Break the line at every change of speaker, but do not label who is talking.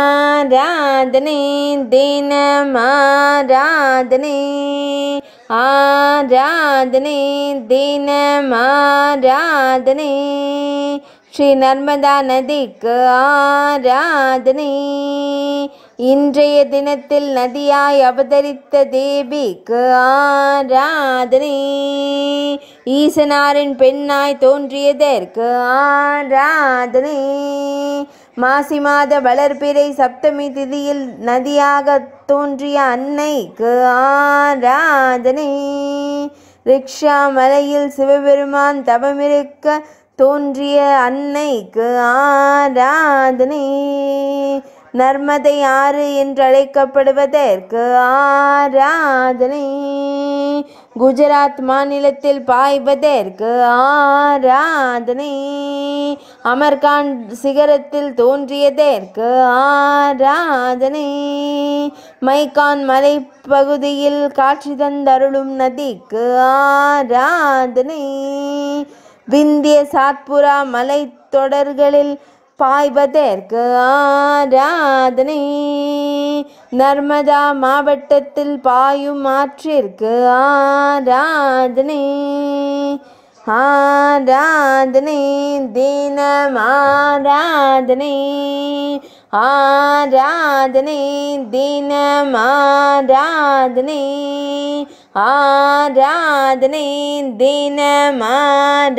ஆராதனை தினம் ஆராதனை ஆராதனை தினம் ஆராதனை ஸ்ரீ நர்மதா நதிக்கு ஆராதனை இன்றைய தினத்தில் நதியாய் அவதரித்த தேவிக்கு ஆராதனை ஈசனாரின் பெண்ணாய் தோன்றியதற்கு ஆராதனை மாசி மாத வளர்பிறை சப்தமி திதியில் நதியாக தோன்றிய அன்னைக்கு ஆராதனை ரிக்ஷா மலையில் சிவபெருமான் தவமிருக்க தோன்றிய அன்னைக்கு ஆராதனை நர்மதை ஆறு என்று அழைக்கப்படுவதற்கு ஆராதனை குஜராத் மாநிலத்தில் பாய்வதற்கு ஆராதனை அமர்கான் சிகரத்தில் தோன்றியதற்கு ஆராதனை மைகான் மலைப்பகுதியில் காட்சி தந்தருளும் நதிக்கு ஆராதனை விந்திய சாத்புரா மலை தொடர்களில் பாய்வதற்கு ஆராதனை நர்மதா மாவட்டத்தில் பாயும் ஆற்றிற்கு ஆராதனை ஆராதனை தீனம் ஆராதனை ஆராதனை தீனம் ஆராதனை ஆராதனை தீனம் ஆராதனை